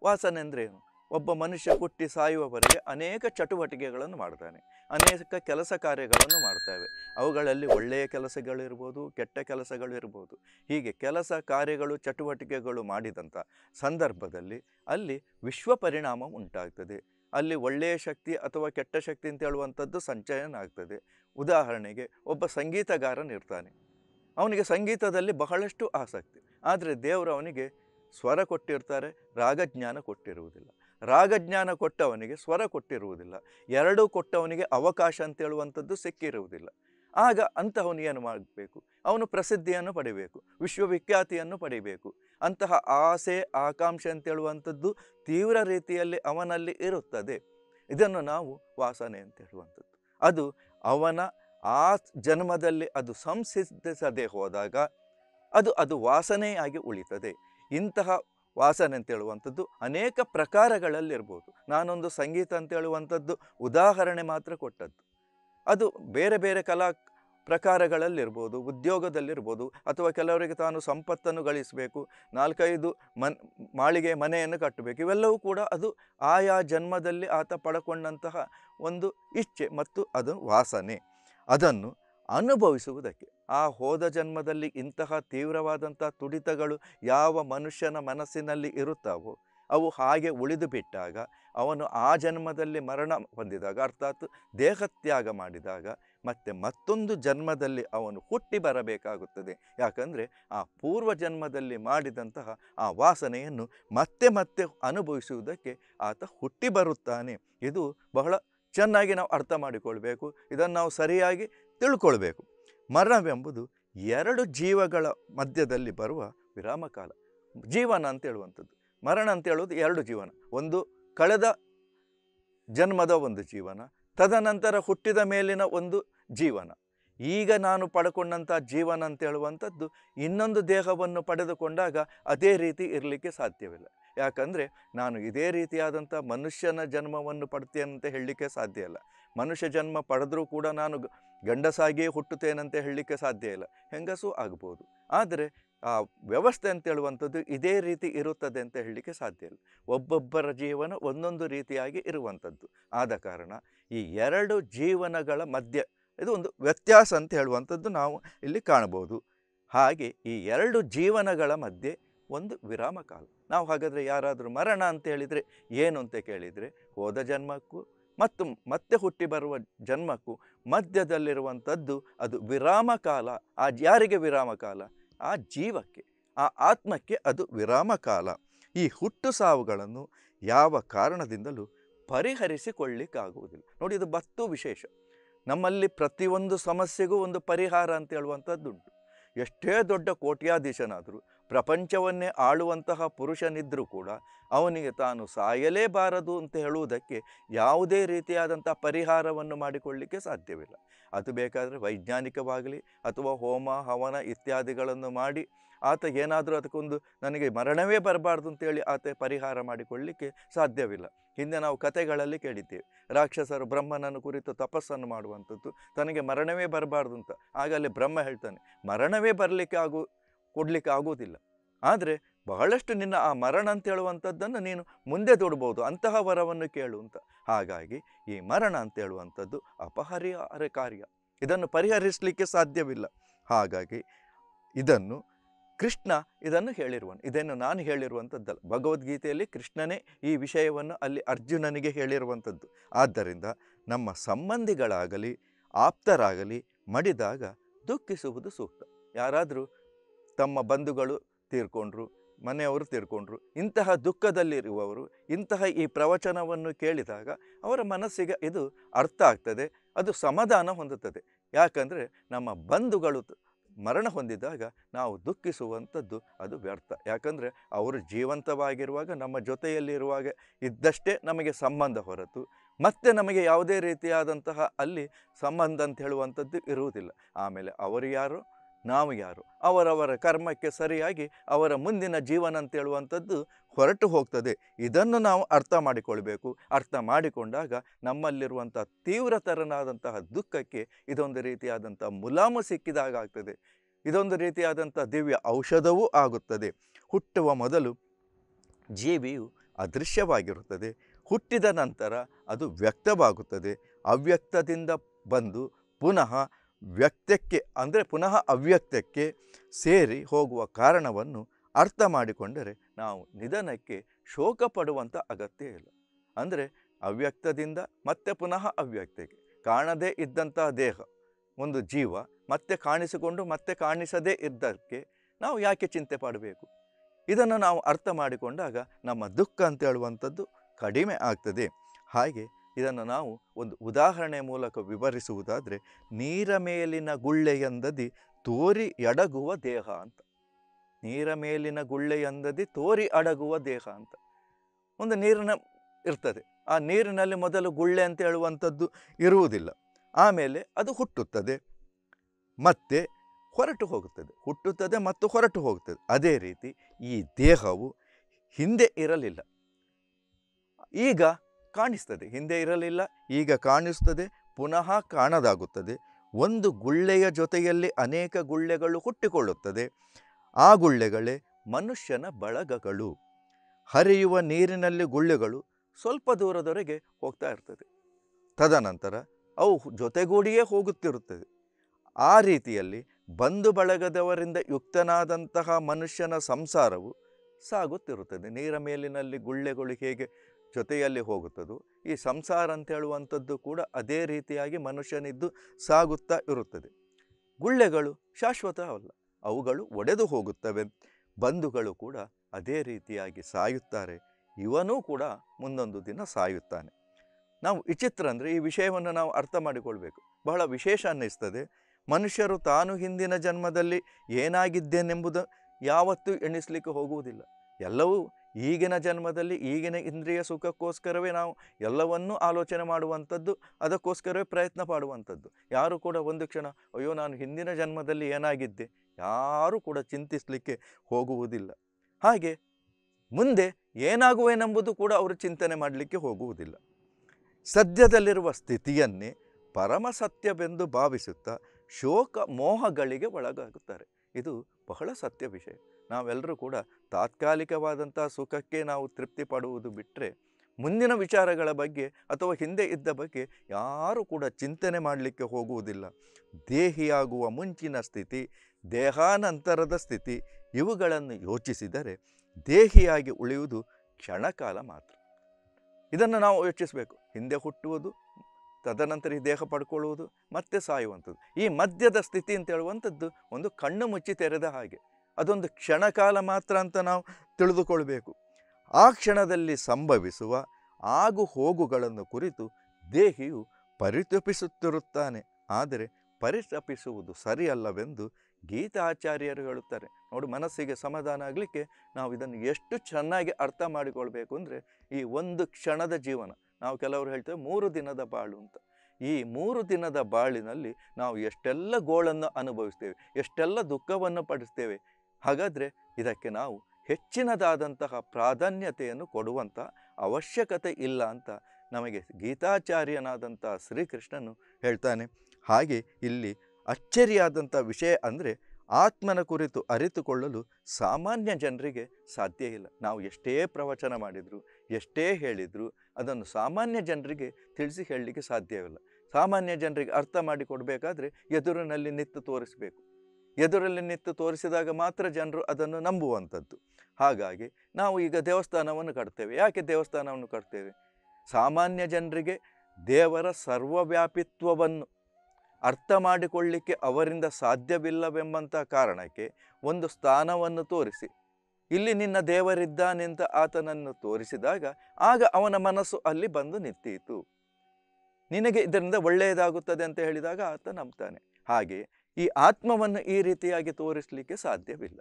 ವಾಸನೆ ಅಂದರೆ ಏನು ಒಬ್ಬ ಮನುಷ್ಯ ಹುಟ್ಟಿ ಸಾಯುವವರೆಗೆ ಅನೇಕ ಚಟುವಟಿಕೆಗಳನ್ನು ಮಾಡ್ತಾನೆ ಅನೇಕ ಕೆಲಸ ಕಾರ್ಯಗಳನ್ನು ಮಾಡ್ತವೆ ಅವುಗಳಲ್ಲಿ ಒಳ್ಳೆಯ ಕೆಲಸಗಳಿರ್ಬೋದು ಕೆಟ್ಟ ಕೆಲಸಗಳಿರ್ಬೋದು ಹೀಗೆ ಕೆಲಸ ಕಾರ್ಯಗಳು ಚಟುವಟಿಕೆಗಳು ಮಾಡಿದಂಥ ಸಂದರ್ಭದಲ್ಲಿ ಅಲ್ಲಿ ವಿಶ್ವ ಪರಿಣಾಮ ಉಂಟಾಗ್ತದೆ ಅಲ್ಲಿ ಒಳ್ಳೆಯ ಶಕ್ತಿ ಅಥವಾ ಕೆಟ್ಟ ಶಕ್ತಿ ಅಂತ ಹೇಳುವಂಥದ್ದು ಸಂಚಯನ ಆಗ್ತದೆ ಉದಾಹರಣೆಗೆ ಒಬ್ಬ ಸಂಗೀತಗಾರನಿರ್ತಾನೆ ಅವನಿಗೆ ಸಂಗೀತದಲ್ಲಿ ಬಹಳಷ್ಟು ಆಸಕ್ತಿ ಆದರೆ ದೇವರು ಅವನಿಗೆ ಸ್ವರ ಕೊಟ್ಟಿರ್ತಾರೆ ರಾಗಜ್ಞಾನ ಕೊಟ್ಟಿರುವುದಿಲ್ಲ ರಾಗಜ್ಞಾನ ಕೊಟ್ಟವನಿಗೆ ಸ್ವರ ಕೊಟ್ಟಿರುವುದಿಲ್ಲ ಎರಡೂ ಕೊಟ್ಟವನಿಗೆ ಅವಕಾಶ ಅಂತ ಹೇಳುವಂಥದ್ದು ಸಿಕ್ಕಿರುವುದಿಲ್ಲ ಆಗ ಅಂತಹವನು ಏನು ಮಾಡಬೇಕು ಅವನು ಪ್ರಸಿದ್ಧಿಯನ್ನು ಪಡಿಬೇಕು ವಿಶ್ವವಿಖ್ಯಾತಿಯನ್ನು ಪಡಿಬೇಕು ಅಂತಹ ಆಸೆ ಆಕಾಂಕ್ಷೆ ಅಂತೇಳುವಂಥದ್ದು ತೀವ್ರ ರೀತಿಯಲ್ಲಿ ಅವನಲ್ಲಿ ಇರುತ್ತದೆ ಇದನ್ನು ನಾವು ವಾಸನೆ ಅಂತ ಹೇಳುವಂಥದ್ದು ಅದು ಅವನ ಆ ಜನ್ಮದಲ್ಲಿ ಅದು ಸಂಸಿದ್ಧಿಸದೆ ಹೋದಾಗ ಅದು ಅದು ವಾಸನೆಯಾಗಿ ಉಳಿತದೆ ಇಂತಹ ವಾಸನೆ ಅಂತ ಹೇಳುವಂಥದ್ದು ಅನೇಕ ಪ್ರಕಾರಗಳಲ್ಲಿರ್ಬೋದು ನಾನೊಂದು ಸಂಗೀತ ಅಂತ ಹೇಳುವಂಥದ್ದು ಉದಾಹರಣೆ ಮಾತ್ರ ಕೊಟ್ಟದ್ದು ಅದು ಬೇರೆ ಬೇರೆ ಕಲಾ ಪ್ರಕಾರಗಳಲ್ಲಿರ್ಬೋದು ಉದ್ಯೋಗದಲ್ಲಿರ್ಬೋದು ಅಥವಾ ಕೆಲವರಿಗೆ ತಾನು ಸಂಪತ್ತನ್ನು ಗಳಿಸಬೇಕು ನಾಲ್ಕೈದು ಮನ್ ಮಾಳಿಗೆ ಮನೆಯನ್ನು ಕಟ್ಟಬೇಕು ಇವೆಲ್ಲವೂ ಕೂಡ ಅದು ಆಯಾ ಜನ್ಮದಲ್ಲಿ ಆತ ಪಡ್ಕೊಂಡಂತಹ ಒಂದು ಇಚ್ಛೆ ಮತ್ತು ಅದು ವಾಸನೆ ಅದನ್ನು ಅನುಭವಿಸುವುದಕ್ಕೆ ಆ ಹೋದ ಜನ್ಮದಲ್ಲಿ ಇಂತಹ ತೀವ್ರವಾದಂಥ ತುಡಿತಗಳು ಯಾವ ಮನುಷ್ಯನ ಮನಸ್ಸಿನಲ್ಲಿ ಇರುತ್ತವೋ ಅವು ಹಾಗೆ ಉಳಿದು ಬಿಟ್ಟಾಗ ಅವನು ಆ ಜನ್ಮದಲ್ಲಿ ಮರಣ ಹೊಂದಿದಾಗ ಅರ್ಥಾತ್ ದೇಹತ್ಯಾಗ ಮಾಡಿದಾಗ ಮತ್ತೆ ಮತ್ತೊಂದು ಜನ್ಮದಲ್ಲಿ ಅವನು ಹುಟ್ಟಿ ಬರಬೇಕಾಗುತ್ತದೆ ಯಾಕಂದರೆ ಆ ಪೂರ್ವ ಜನ್ಮದಲ್ಲಿ ಮಾಡಿದಂತಹ ಆ ವಾಸನೆಯನ್ನು ಮತ್ತೆ ಮತ್ತೆ ಅನುಭವಿಸುವುದಕ್ಕೆ ಆತ ಹುಟ್ಟಿ ಬರುತ್ತಾನೆ ಇದು ಬಹಳ ಚೆನ್ನಾಗಿ ನಾವು ಅರ್ಥ ಮಾಡಿಕೊಳ್ಬೇಕು ಇದನ್ನು ನಾವು ಸರಿಯಾಗಿ ತಿಳ್ಕೊಳ್ಬೇಕು ಮರವೆಂಬುದು ಎರಡು ಜೀವಗಳ ಮಧ್ಯದಲ್ಲಿ ಬರುವ ವಿರಾಮಕಾಲ ಜೀವನ ಅಂತ ಹೇಳುವಂಥದ್ದು ಮರಣ ಅಂತ ಹೇಳುವುದು ಎರಡು ಜೀವನ ಒಂದು ಕಳೆದ ಜನ್ಮದ ಒಂದು ಜೀವನ ತದನಂತರ ಹುಟ್ಟಿದ ಮೇಲಿನ ಒಂದು ಜೀವನ ಈಗ ನಾನು ಪಡ್ಕೊಂಡಂಥ ಜೀವನ ಅಂತ ಹೇಳುವಂಥದ್ದು ಇನ್ನೊಂದು ದೇಹವನ್ನು ಪಡೆದುಕೊಂಡಾಗ ಅದೇ ರೀತಿ ಇರಲಿಕ್ಕೆ ಸಾಧ್ಯವಿಲ್ಲ ಯಾಕಂದರೆ ನಾನು ಇದೇ ರೀತಿಯಾದಂಥ ಮನುಷ್ಯನ ಜನ್ಮವನ್ನು ಪಡ್ತೇನಂತ ಹೇಳಲಿಕ್ಕೆ ಸಾಧ್ಯ ಇಲ್ಲ ಮನುಷ್ಯ ಜನ್ಮ ಪಡೆದರೂ ಕೂಡ ನಾನು ಗಂಡಸಾಗಿಯೇ ಹುಟ್ಟುತ್ತೇನಂತ ಹೇಳಲಿಕ್ಕೆ ಸಾಧ್ಯ ಇಲ್ಲ ಹೆಂಗಸೂ ಆಗ್ಬೋದು ಆದರೆ ಆ ವ್ಯವಸ್ಥೆ ಅಂತೇಳುವಂಥದ್ದು ಇದೇ ರೀತಿ ಇರುತ್ತದೆ ಅಂತ ಹೇಳಲಿಕ್ಕೆ ಸಾಧ್ಯ ಇಲ್ಲ ಒಬ್ಬೊಬ್ಬರ ಜೀವನ ಒಂದೊಂದು ರೀತಿಯಾಗಿ ಇರುವಂಥದ್ದು ಆದ ಕಾರಣ ಈ ಎರಡು ಜೀವನಗಳ ಮಧ್ಯೆ ಇದು ಒಂದು ವ್ಯತ್ಯಾಸ ಅಂತ ಹೇಳುವಂಥದ್ದು ನಾವು ಇಲ್ಲಿ ಕಾಣ್ಬೋದು ಹಾಗೆ ಈ ಎರಡು ಜೀವನಗಳ ಮಧ್ಯೆ ಒಂದು ವಿರಾಮ ಕಾಲ ನಾವು ಹಾಗಾದರೆ ಯಾರಾದರೂ ಮರಣ ಅಂತ ಹೇಳಿದರೆ ಏನು ಅಂತ ಕೇಳಿದರೆ ಹೋದ ಜನ್ಮಕ್ಕೂ ಮತ್ತು ಮತ್ತೆ ಹುಟ್ಟಿ ಬರುವ ಜನ್ಮಕ್ಕೂ ಮಧ್ಯದಲ್ಲಿರುವಂಥದ್ದು ಅದು ವಿರಾಮ ಕಾಲ ಆ ಯಾರಿಗೆ ವಿರಾಮ ಕಾಲ ಆ ಜೀವಕ್ಕೆ ಆ ಆತ್ಮಕ್ಕೆ ಅದು ವಿರಾಮ ಕಾಲ ಈ ಹುಟ್ಟು ಸಾವುಗಳನ್ನು ಯಾವ ಕಾರಣದಿಂದಲೂ ಪರಿಹರಿಸಿಕೊಳ್ಳಿಕ್ಕಾಗುವುದಿಲ್ಲ ನೋಡಿ ಇದು ಬತ್ತು ವಿಶೇಷ ನಮ್ಮಲ್ಲಿ ಪ್ರತಿಯೊಂದು ಸಮಸ್ಯೆಗೂ ಒಂದು ಪರಿಹಾರ ಅಂತ ಹೇಳುವಂಥದ್ದುಂಟು ಎಷ್ಟೇ ದೊಡ್ಡ ಕೋಟ್ಯಾಧೀಶನಾದರೂ ಪ್ರಪಂಚವನ್ನೇ ಆಳುವಂತಹ ಪುರುಷನಿದ್ದರೂ ಕೂಡ ಅವನಿಗೆ ತಾನು ಸಾಯಲೇಬಾರದು ಅಂತ ಹೇಳುವುದಕ್ಕೆ ಯಾವುದೇ ರೀತಿಯಾದಂಥ ಪರಿಹಾರವನ್ನು ಮಾಡಿಕೊಳ್ಳಲಿಕ್ಕೆ ಸಾಧ್ಯವಿಲ್ಲ ಅದು ಬೇಕಾದರೆ ವೈಜ್ಞಾನಿಕವಾಗಲಿ ಅಥವಾ ಹೋಮ ಹವನ ಇತ್ಯಾದಿಗಳನ್ನು ಮಾಡಿ ಆತ ಏನಾದರೂ ಅದಕ್ಕೊಂದು ನನಗೆ ಮರಣವೇ ಬರಬಾರ್ದು ಅಂತೇಳಿ ಆತ ಪರಿಹಾರ ಮಾಡಿಕೊಳ್ಳಲಿಕ್ಕೆ ಸಾಧ್ಯವಿಲ್ಲ ಹಿಂದೆ ನಾವು ಕತೆಗಳಲ್ಲಿ ಕೇಳಿದ್ದೇವೆ ರಾಕ್ಷಸರು ಬ್ರಹ್ಮನನ್ನು ಕುರಿತು ತಪಸ್ಸನ್ನು ಮಾಡುವಂಥದ್ದು ತನಗೆ ಮರಣವೇ ಬರಬಾರ್ದು ಅಂತ ಆಗ ಅಲ್ಲಿ ಬ್ರಹ್ಮ ಹೇಳ್ತಾನೆ ಮರಣವೇ ಬರಲಿಕ್ಕೆ ಆಗು ಕೊಡಲಿಕ್ಕೆ ಆಗೋದಿಲ್ಲ ಆದರೆ ಬಹಳಷ್ಟು ನಿನ್ನ ಆ ಮರಣ ಅಂತ ಹೇಳುವಂಥದ್ದನ್ನು ನೀನು ಮುಂದೆ ತೊಡ್ಬೋದು ಅಂತಹ ವರವನ್ನು ಕೇಳು ಅಂತ ಹಾಗಾಗಿ ಈ ಮರಣ ಅಂತ ಹೇಳುವಂಥದ್ದು ಅಪಹರಿಹಾರ ಕಾರ್ಯ ಇದನ್ನು ಪರಿಹರಿಸಲಿಕ್ಕೆ ಸಾಧ್ಯವಿಲ್ಲ ಹಾಗಾಗಿ ಇದನ್ನು ಕೃಷ್ಣ ಇದನ್ನು ಹೇಳಿರುವನು ಇದನ್ನು ನಾನು ಹೇಳಿರುವಂಥದ್ದಲ್ಲ ಭಗವದ್ಗೀತೆಯಲ್ಲಿ ಕೃಷ್ಣನೇ ಈ ವಿಷಯವನ್ನು ಅಲ್ಲಿ ಅರ್ಜುನನಿಗೆ ಹೇಳಿರುವಂಥದ್ದು ಆದ್ದರಿಂದ ನಮ್ಮ ಸಂಬಂಧಿಗಳಾಗಲಿ ಆಪ್ತರಾಗಲಿ ಮಡಿದಾಗ ದುಃಖಿಸುವುದು ಸೂಕ್ತ ಯಾರಾದರೂ ತಮ್ಮ ಬಂಧುಗಳು ತೀರ್ಕೊಂಡ್ರು ಮನೆಯವರು ತೀರ್ಕೊಂಡ್ರು ಇಂತಹ ದುಃಖದಲ್ಲಿರುವವರು ಇಂತಹ ಈ ಪ್ರವಚನವನ್ನು ಕೇಳಿದಾಗ ಅವರ ಮನಸ್ಸಿಗೆ ಇದು ಅರ್ಥ ಆಗ್ತದೆ ಅದು ಸಮಾಧಾನ ಹೊಂದುತ್ತದೆ ಯಾಕಂದರೆ ನಮ್ಮ ಬಂಧುಗಳು ಮರಣ ಹೊಂದಿದಾಗ ನಾವು ದುಃಖಿಸುವಂಥದ್ದು ಅದು ವ್ಯರ್ಥ ಯಾಕಂದರೆ ಅವರು ಜೀವಂತವಾಗಿರುವಾಗ ನಮ್ಮ ಜೊತೆಯಲ್ಲಿರುವಾಗ ಇದ್ದಷ್ಟೇ ನಮಗೆ ಸಂಬಂಧ ಹೊರತು ಮತ್ತೆ ನಮಗೆ ಯಾವುದೇ ರೀತಿಯಾದಂತಹ ಅಲ್ಲಿ ಸಂಬಂಧ ಅಂತ ಹೇಳುವಂಥದ್ದು ಇರುವುದಿಲ್ಲ ಆಮೇಲೆ ಅವರು ಯಾರು ನಾವು ಯಾರು ಅವರವರ ಕರ್ಮಕ್ಕೆ ಸರಿಯಾಗಿ ಅವರ ಮುಂದಿನ ಜೀವನ ಅಂತೇಳುವಂಥದ್ದು ಹೊರಟು ಹೋಗ್ತದೆ ಇದನ್ನು ನಾವು ಅರ್ಥ ಮಾಡಿಕೊಳ್ಬೇಕು ಅರ್ಥ ಮಾಡಿಕೊಂಡಾಗ ನಮ್ಮಲ್ಲಿರುವಂಥ ತೀವ್ರತರನಾದಂತಹ ದುಃಖಕ್ಕೆ ಇದೊಂದು ರೀತಿಯಾದಂಥ ಮುಲಾಮು ಸಿಕ್ಕಿದಾಗ ಆಗ್ತದೆ ಇದೊಂದು ರೀತಿಯಾದಂಥ ದಿವ್ಯ ಔಷಧವೂ ಆಗುತ್ತದೆ ಹುಟ್ಟುವ ಮೊದಲು ಜೀವಿಯು ಅದೃಶ್ಯವಾಗಿರುತ್ತದೆ ಹುಟ್ಟಿದ ನಂತರ ಅದು ವ್ಯಕ್ತವಾಗುತ್ತದೆ ಅವ್ಯಕ್ತದಿಂದ ಬಂದು ಪುನಃ ವ್ಯಕ್ತಕ್ಕೆ ಅಂದರೆ ಪುನಃ ಅವ್ಯಕ್ತಕ್ಕೆ ಸೇರಿ ಹೋಗುವ ಕಾರಣವನ್ನು ಅರ್ಥ ಮಾಡಿಕೊಂಡರೆ ನಾವು ನಿಧನಕ್ಕೆ ಶೋಕ ಪಡುವಂಥ ಅಗತ್ಯ ಇಲ್ಲ ಅಂದರೆ ಅವ್ಯಕ್ತದಿಂದ ಮತ್ತೆ ಪುನಃ ಅವ್ಯಕ್ತಕ್ಕೆ ಕಾಣದೇ ಇದ್ದಂಥ ದೇಹ ಒಂದು ಜೀವ ಮತ್ತೆ ಕಾಣಿಸಿಕೊಂಡು ಮತ್ತೆ ಕಾಣಿಸದೇ ಇದ್ದಕ್ಕೆ ನಾವು ಯಾಕೆ ಚಿಂತೆ ಪಡಬೇಕು ಇದನ್ನು ನಾವು ಅರ್ಥ ಮಾಡಿಕೊಂಡಾಗ ನಮ್ಮ ದುಃಖ ಅಂತ ಹೇಳುವಂಥದ್ದು ಕಡಿಮೆ ಆಗ್ತದೆ ಹಾಗೆ ಇದನ್ನು ನಾವು ಒಂದು ಉದಾಹರಣೆ ಮೂಲಕ ವಿವರಿಸುವುದಾದರೆ ನೀರ ಮೇಲಿನ ಗುಳ್ಳೆ ಎಂದದಿ ತೋರಿ ಅಡಗುವ ದೇಹ ಅಂತ ನೀರ ಮೇಲಿನ ಎಂದದಿ ತೋರಿ ಅಡಗುವ ದೇಹ ಅಂತ ಒಂದು ನೀರಿನ ಇರ್ತದೆ ಆ ನೀರಿನಲ್ಲಿ ಮೊದಲು ಗುಳ್ಳೆ ಅಂತ ಹೇಳುವಂಥದ್ದು ಇರುವುದಿಲ್ಲ ಆಮೇಲೆ ಅದು ಹುಟ್ಟುತ್ತದೆ ಮತ್ತೆ ಹೊರಟು ಹೋಗುತ್ತದೆ ಹುಟ್ಟುತ್ತದೆ ಮತ್ತು ಹೊರಟು ಹೋಗುತ್ತದೆ ಅದೇ ರೀತಿ ಈ ದೇಹವು ಹಿಂದೆ ಇರಲಿಲ್ಲ ಈಗ ಕಾಣಿಸ್ತದೆ ಹಿಂದೆ ಇರಲಿಲ್ಲ ಈಗ ಕಾಣಿಸ್ತದೆ ಪುನಃ ಕಾಣದಾಗುತ್ತದೆ ಒಂದು ಗುಳ್ಳೆಯ ಜೊತೆಯಲ್ಲಿ ಅನೇಕ ಗುಳ್ಳೆಗಳು ಹುಟ್ಟಿಕೊಳ್ಳುತ್ತದೆ ಆ ಗುಳ್ಳೆಗಳೇ ಮನುಷ್ಯನ ಬಳಗಗಳು ಹರಿಯುವ ನೀರಿನಲ್ಲಿ ಗುಳ್ಳೆಗಳು ಸ್ವಲ್ಪ ದೂರದವರೆಗೆ ಹೋಗ್ತಾ ಇರ್ತದೆ ತದನಂತರ ಅವು ಜೊತೆಗೂಡಿಯೇ ಹೋಗುತ್ತಿರುತ್ತದೆ ಆ ರೀತಿಯಲ್ಲಿ ಬಂಧು ಬಳಗದವರಿಂದ ಯುಕ್ತನಾದಂತಹ ಮನುಷ್ಯನ ಸಂಸಾರವು ಸಾಗುತ್ತಿರುತ್ತದೆ ನೀರ ಮೇಲಿನಲ್ಲಿ ಗುಳ್ಳೆಗಳು ಹೇಗೆ ಜೊತೆಯಲ್ಲಿ ಹೋಗುತ್ತದು ಈ ಸಂಸಾರ ಅಂತ ಹೇಳುವಂಥದ್ದು ಕೂಡ ಅದೇ ರೀತಿಯಾಗಿ ಮನುಷ್ಯನಿದ್ದು ಸಾಗುತ್ತಾ ಇರುತ್ತದೆ ಗುಳ್ಳೆಗಳು ಶಾಶ್ವತವಲ್ಲ ಅವುಗಳು ಒಡೆದು ಹೋಗುತ್ತವೆ ಬಂಧುಗಳು ಕೂಡ ಅದೇ ರೀತಿಯಾಗಿ ಸಾಯುತ್ತಾರೆ ಇವನೂ ಕೂಡ ಮುಂದೊಂದು ದಿನ ಸಾಯುತ್ತಾನೆ ನಾವು ವಿಚಿತ್ರ ಅಂದರೆ ಈ ವಿಷಯವನ್ನು ನಾವು ಅರ್ಥ ಮಾಡಿಕೊಳ್ಬೇಕು ಬಹಳ ವಿಶೇಷ ಅನ್ನಿಸ್ತದೆ ಮನುಷ್ಯರು ತಾನು ಹಿಂದಿನ ಜನ್ಮದಲ್ಲಿ ಏನಾಗಿದ್ದೇನೆಂಬುದು ಯಾವತ್ತೂ ಎಣಿಸಲಿಕ್ಕೆ ಹೋಗುವುದಿಲ್ಲ ಎಲ್ಲವೂ ಈಗಿನ ಜನ್ಮದಲ್ಲಿ ಈಗಿನ ಇಂದ್ರಿಯ ಸುಖಕ್ಕೋಸ್ಕರವೇ ನಾವು ಎಲ್ಲವನ್ನೂ ಆಲೋಚನೆ ಮಾಡುವಂಥದ್ದು ಅದಕ್ಕೋಸ್ಕರವೇ ಪ್ರಯತ್ನ ಪಡುವಂಥದ್ದು ಯಾರು ಕೂಡ ಒಂದು ಕ್ಷಣ ಅಯ್ಯೋ ನಾನು ಹಿಂದಿನ ಜನ್ಮದಲ್ಲಿ ಏನಾಗಿದ್ದೆ ಯಾರೂ ಕೂಡ ಚಿಂತಿಸಲಿಕ್ಕೆ ಹೋಗುವುದಿಲ್ಲ ಹಾಗೆ ಮುಂದೆ ಏನಾಗುವೆನೆಂಬುದು ಕೂಡ ಅವರು ಚಿಂತನೆ ಮಾಡಲಿಕ್ಕೆ ಹೋಗುವುದಿಲ್ಲ ಸದ್ಯದಲ್ಲಿರುವ ಸ್ಥಿತಿಯನ್ನೇ ಪರಮ ಸತ್ಯವೆಂದು ಭಾವಿಸುತ್ತಾ ಶೋಕ ಮೋಹಗಳಿಗೆ ಒಳಗಾಗುತ್ತಾರೆ ಇದು ಬಹಳ ಸತ್ಯ ವಿಷಯ ನಾವೆಲ್ಲರೂ ಕೂಡ ತಾತ್ಕಾಲಿಕವಾದಂಥ ಸುಖಕ್ಕೆ ನಾವು ತೃಪ್ತಿ ಪಡುವುದು ಬಿಟ್ಟರೆ ಮುಂದಿನ ವಿಚಾರಗಳ ಬಗ್ಗೆ ಅಥವಾ ಹಿಂದೆ ಇದ್ದ ಬಗ್ಗೆ ಯಾರೂ ಕೂಡ ಚಿಂತನೆ ಮಾಡಲಿಕ್ಕೆ ಹೋಗುವುದಿಲ್ಲ ದೇಹಿಯಾಗುವ ಮುಂಚಿನ ಸ್ಥಿತಿ ದೇಹಾನಂತರದ ಸ್ಥಿತಿ ಇವುಗಳನ್ನು ಯೋಚಿಸಿದರೆ ದೇಹಿಯಾಗಿ ಉಳಿಯುವುದು ಕ್ಷಣಕಾಲ ಮಾತ್ರ ಇದನ್ನು ನಾವು ಯೋಚಿಸಬೇಕು ಹಿಂದೆ ಹುಟ್ಟುವುದು ತದನಂತರ ಈ ದೇಹ ಪಡ್ಕೊಳ್ಳುವುದು ಮತ್ತೆ ಸಾಯುವಂಥದ್ದು ಈ ಮಧ್ಯದ ಸ್ಥಿತಿ ಅಂತ ಹೇಳುವಂಥದ್ದು ಒಂದು ಕಣ್ಣು ಮುಚ್ಚಿ ತೆರೆದ ಹಾಗೆ ಅದೊಂದು ಕ್ಷಣಕಾಲ ಮಾತ್ರ ಅಂತ ನಾವು ತಿಳಿದುಕೊಳ್ಬೇಕು ಆ ಕ್ಷಣದಲ್ಲಿ ಸಂಭವಿಸುವ ಆಗು ಹೋಗುಗಳನ್ನು ಕುರಿತು ದೇಹಿಯು ಪರಿತಪಿಸುತ್ತಿರುತ್ತಾನೆ ಆದರೆ ಪರಿತಪಿಸುವುದು ಸರಿಯಲ್ಲವೆಂದು ಗೀತಾಚಾರ್ಯರು ಹೇಳುತ್ತಾರೆ ನೋಡಿ ಮನಸ್ಸಿಗೆ ಸಮಾಧಾನ ಆಗಲಿಕ್ಕೆ ನಾವು ಇದನ್ನು ಎಷ್ಟು ಚೆನ್ನಾಗಿ ಅರ್ಥ ಮಾಡಿಕೊಳ್ಬೇಕು ಅಂದರೆ ಈ ಒಂದು ಕ್ಷಣದ ಜೀವನ ನಾವು ಕೆಲವರು ಹೇಳ್ತೇವೆ ಮೂರು ದಿನದ ಬಾಳು ಅಂತ ಈ ಮೂರು ದಿನದ ಬಾಳಿನಲ್ಲಿ ನಾವು ಎಷ್ಟೆಲ್ಲ ಗೋಳನ್ನು ಅನುಭವಿಸ್ತೇವೆ ಎಷ್ಟೆಲ್ಲ ದುಃಖವನ್ನು ಪಡಿಸ್ತೇವೆ ಹಾಗಾದರೆ ಇದಕ್ಕೆ ನಾವು ಹೆಚ್ಚಿನದಾದಂತಹ ಪ್ರಾಧಾನ್ಯತೆಯನ್ನು ಕೊಡುವಂಥ ಅವಶ್ಯಕತೆ ಇಲ್ಲ ಅಂತ ನಮಗೆ ಗೀತಾಚಾರ್ಯನಾದಂಥ ಶ್ರೀಕೃಷ್ಣನು ಹೇಳ್ತಾನೆ ಹಾಗೆ ಇಲ್ಲಿ ಅಚ್ಚರಿಯಾದಂಥ ವಿಷಯ ಅಂದರೆ ಆತ್ಮನ ಕುರಿತು ಅರಿತುಕೊಳ್ಳಲು ಸಾಮಾನ್ಯ ಜನರಿಗೆ ಸಾಧ್ಯ ಇಲ್ಲ ನಾವು ಎಷ್ಟೇ ಪ್ರವಚನ ಮಾಡಿದರೂ ಎಷ್ಟೇ ಹೇಳಿದರೂ ಅದನ್ನು ಸಾಮಾನ್ಯ ಜನರಿಗೆ ತಿಳಿಸಿ ಹೇಳಲಿಕ್ಕೆ ಸಾಧ್ಯವಿಲ್ಲ ಸಾಮಾನ್ಯ ಜನರಿಗೆ ಅರ್ಥ ಮಾಡಿಕೊಡಬೇಕಾದ್ರೆ ಎದುರಿನಲ್ಲಿ ನಿತ್ತು ತೋರಿಸಬೇಕು ಎದುರಲ್ಲಿ ನಿಂತು ತೋರಿಸಿದಾಗ ಮಾತ್ರ ಜನರು ಅದನ್ನು ನಂಬುವಂಥದ್ದು ಹಾಗಾಗಿ ನಾವು ಈಗ ದೇವಸ್ಥಾನವನ್ನು ಕಟ್ತೇವೆ ಯಾಕೆ ದೇವಸ್ಥಾನವನ್ನು ಕಟ್ತೇವೆ ಸಾಮಾನ್ಯ ಜನರಿಗೆ ದೇವರ ಸರ್ವವ್ಯಾಪಿತ್ವವನ್ನು ಅರ್ಥ ಮಾಡಿಕೊಳ್ಳಿಕ್ಕೆ ಅವರಿಂದ ಸಾಧ್ಯವಿಲ್ಲವೆಂಬಂಥ ಕಾರಣಕ್ಕೆ ಒಂದು ಸ್ಥಾನವನ್ನು ತೋರಿಸಿ ಇಲ್ಲಿ ನಿನ್ನ ದೇವರಿದ್ದಾನೆಂತ ಆತನನ್ನು ತೋರಿಸಿದಾಗ ಆಗ ಅವನ ಮನಸ್ಸು ಅಲ್ಲಿ ಬಂದು ನಿಂತೀತು ನಿನಗೆ ಇದರಿಂದ ಒಳ್ಳೆಯದಾಗುತ್ತದೆ ಅಂತ ಹೇಳಿದಾಗ ಆತ ನಂಬ್ತಾನೆ ಹಾಗೆ ಈ ಆತ್ಮವನ್ನು ಈ ರೀತಿಯಾಗಿ ತೋರಿಸಲಿಕ್ಕೆ ಸಾಧ್ಯವಿಲ್ಲ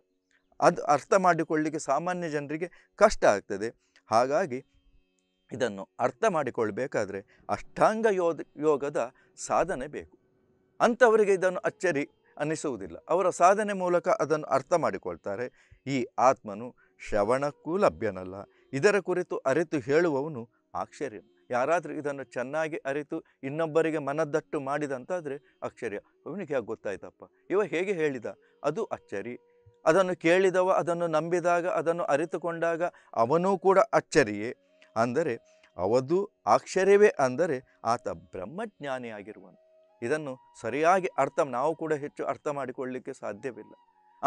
ಅದು ಅರ್ಥ ಮಾಡಿಕೊಳ್ಳಲಿಕ್ಕೆ ಸಾಮಾನ್ಯ ಜನರಿಗೆ ಕಷ್ಟ ಆಗ್ತದೆ ಹಾಗಾಗಿ ಇದನ್ನು ಅರ್ಥ ಮಾಡಿಕೊಳ್ಬೇಕಾದ್ರೆ ಅಷ್ಟಾಂಗ ಯೋಗ ಯೋಗದ ಸಾಧನೆ ಬೇಕು ಅಂಥವರಿಗೆ ಇದನ್ನು ಅಚ್ಚರಿ ಅನ್ನಿಸುವುದಿಲ್ಲ ಅವರ ಸಾಧನೆ ಮೂಲಕ ಅದನ್ನು ಅರ್ಥ ಮಾಡಿಕೊಳ್ತಾರೆ ಈ ಆತ್ಮನು ಶ್ರವಣಕ್ಕೂ ಲಭ್ಯನಲ್ಲ ಇದರ ಕುರಿತು ಅರಿತು ಹೇಳುವವನು ಆಶ್ಚರ್ಯನು ಯಾರಾದರೂ ಇದನ್ನು ಚೆನ್ನಾಗಿ ಅರಿತು ಇನ್ನೊಬ್ಬರಿಗೆ ಮನದಟ್ಟು ಮಾಡಿದಂತಾದರೆ ಅಕ್ಷರ್ಯ ಅವನಿಗೆ ಯಾಕೆ ಗೊತ್ತಾಯ್ತಪ್ಪ ಇವ ಹೇಗೆ ಹೇಳಿದ ಅದು ಅಚ್ಚರಿ ಅದನ್ನು ಕೇಳಿದವ ಅದನ್ನು ನಂಬಿದಾಗ ಅದನ್ನು ಅರಿತುಕೊಂಡಾಗ ಅವನೂ ಕೂಡ ಅಚ್ಚರಿಯೇ ಅಂದರೆ ಅವದು ಆಕ್ಷರ್ಯವೇ ಅಂದರೆ ಆತ ಬ್ರಹ್ಮಜ್ಞಾನಿಯಾಗಿರುವನು ಇದನ್ನು ಸರಿಯಾಗಿ ಅರ್ಥ ನಾವು ಕೂಡ ಹೆಚ್ಚು ಅರ್ಥ ಮಾಡಿಕೊಳ್ಳಲಿಕ್ಕೆ ಸಾಧ್ಯವಿಲ್ಲ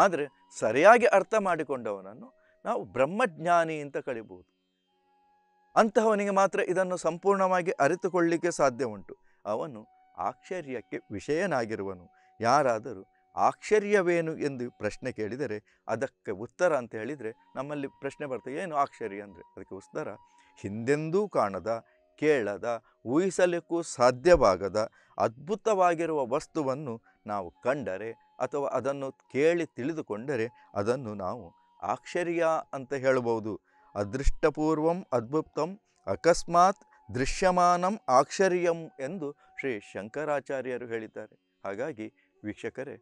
ಆದರೆ ಸರಿಯಾಗಿ ಅರ್ಥ ಮಾಡಿಕೊಂಡವನನ್ನು ನಾವು ಬ್ರಹ್ಮಜ್ಞಾನಿ ಅಂತ ಕಳಿಬಹುದು ಅಂತಹವನಿಗೆ ಮಾತ್ರ ಇದನ್ನು ಸಂಪೂರ್ಣವಾಗಿ ಅರಿತುಕೊಳ್ಳಲಿಕ್ಕೆ ಸಾಧ್ಯ ಉಂಟು ಅವನು ಆಶ್ಚರ್ಯಕ್ಕೆ ವಿಷಯನಾಗಿರುವನು ಯಾರಾದರೂ ಆಶ್ಚರ್ಯವೇನು ಎಂದು ಪ್ರಶ್ನೆ ಕೇಳಿದರೆ ಅದಕ್ಕೆ ಉತ್ತರ ಅಂತ ಹೇಳಿದರೆ ನಮ್ಮಲ್ಲಿ ಪ್ರಶ್ನೆ ಬರ್ತದೆ ಏನು ಆಶ್ಚರ್ಯ ಅಂದರೆ ಅದಕ್ಕೆ ಉತ್ತರ ಹಿಂದೆಂದೂ ಕಾಣದ ಕೇಳದ ಊಹಿಸಲಿಕ್ಕೂ ಸಾಧ್ಯವಾಗದ ಅದ್ಭುತವಾಗಿರುವ ವಸ್ತುವನ್ನು ನಾವು ಕಂಡರೆ ಅಥವಾ ಅದನ್ನು ಕೇಳಿ ತಿಳಿದುಕೊಂಡರೆ ಅದನ್ನು ನಾವು ಆಶ್ಚರ್ಯ ಅಂತ ಹೇಳಬಹುದು ಅದೃಷ್ಟಪೂರ್ವಂ ಅದ್ಭುತಂ ಅಕಸ್ಮಾತ್ ದೃಶ್ಯಮಾನಂ ಆಕ್ಷರ್ಯಂ ಎಂದು ಶ್ರೀ ಶಂಕರಾಚಾರ್ಯರು ಹೇಳಿದ್ದಾರೆ ಹಾಗಾಗಿ ವೀಕ್ಷಕರೇ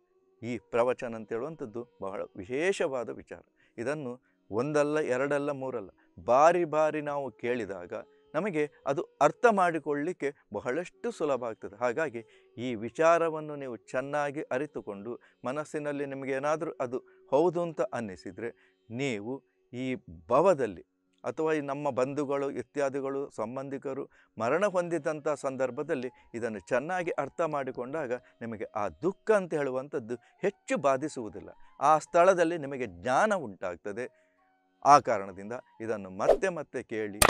ಈ ಪ್ರವಚನ ಅಂತ ಹೇಳುವಂಥದ್ದು ಬಹಳ ವಿಶೇಷವಾದ ವಿಚಾರ ಇದನ್ನು ಒಂದಲ್ಲ ಎರಡಲ್ಲ ಮೂರಲ್ಲ ಬಾರಿ ಬಾರಿ ನಾವು ಕೇಳಿದಾಗ ನಮಗೆ ಅದು ಅರ್ಥ ಮಾಡಿಕೊಳ್ಳಲಿಕ್ಕೆ ಬಹಳಷ್ಟು ಸುಲಭ ಆಗ್ತದೆ ಹಾಗಾಗಿ ಈ ವಿಚಾರವನ್ನು ನೀವು ಚೆನ್ನಾಗಿ ಅರಿತುಕೊಂಡು ಮನಸ್ಸಿನಲ್ಲಿ ನಿಮಗೇನಾದರೂ ಅದು ಹೌದು ಅಂತ ಅನ್ನಿಸಿದರೆ ನೀವು ಈ ಭವದಲ್ಲಿ ಅಥವಾ ಈ ನಮ್ಮ ಬಂಧುಗಳು ಇತ್ಯಾದಿಗಳು ಸಂಬಂಧಿಕರು ಮರಣ ಹೊಂದಿದಂಥ ಸಂದರ್ಭದಲ್ಲಿ ಇದನ್ನು ಚೆನ್ನಾಗಿ ಅರ್ಥ ಮಾಡಿಕೊಂಡಾಗ ನಿಮಗೆ ಆ ದುಃಖ ಅಂತ ಹೇಳುವಂಥದ್ದು ಹೆಚ್ಚು ಬಾಧಿಸುವುದಿಲ್ಲ ಆ ಸ್ಥಳದಲ್ಲಿ ನಿಮಗೆ ಜ್ಞಾನ ಉಂಟಾಗ್ತದೆ ಆ ಕಾರಣದಿಂದ ಇದನ್ನು ಮತ್ತೆ ಮತ್ತೆ ಕೇಳಿ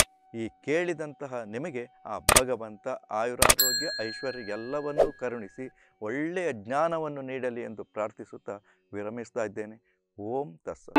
ಈ ಕೇಳಿದಂತಹ ನಿಮಗೆ ಆ ಭಗವಂತ ಆಯುರಾರೋಗ್ಯ ಐಶ್ವರ್ಯ ಎಲ್ಲವನ್ನೂ ಕರುಣಿಸಿ ಒಳ್ಳೆಯ ಜ್ಞಾನವನ್ನು ನೀಡಲಿ ಎಂದು ಪ್ರಾರ್ಥಿಸುತ್ತಾ ವಿರಮಿಸ್ತಾ ಇದ್ದೇನೆ 우엄 땄어.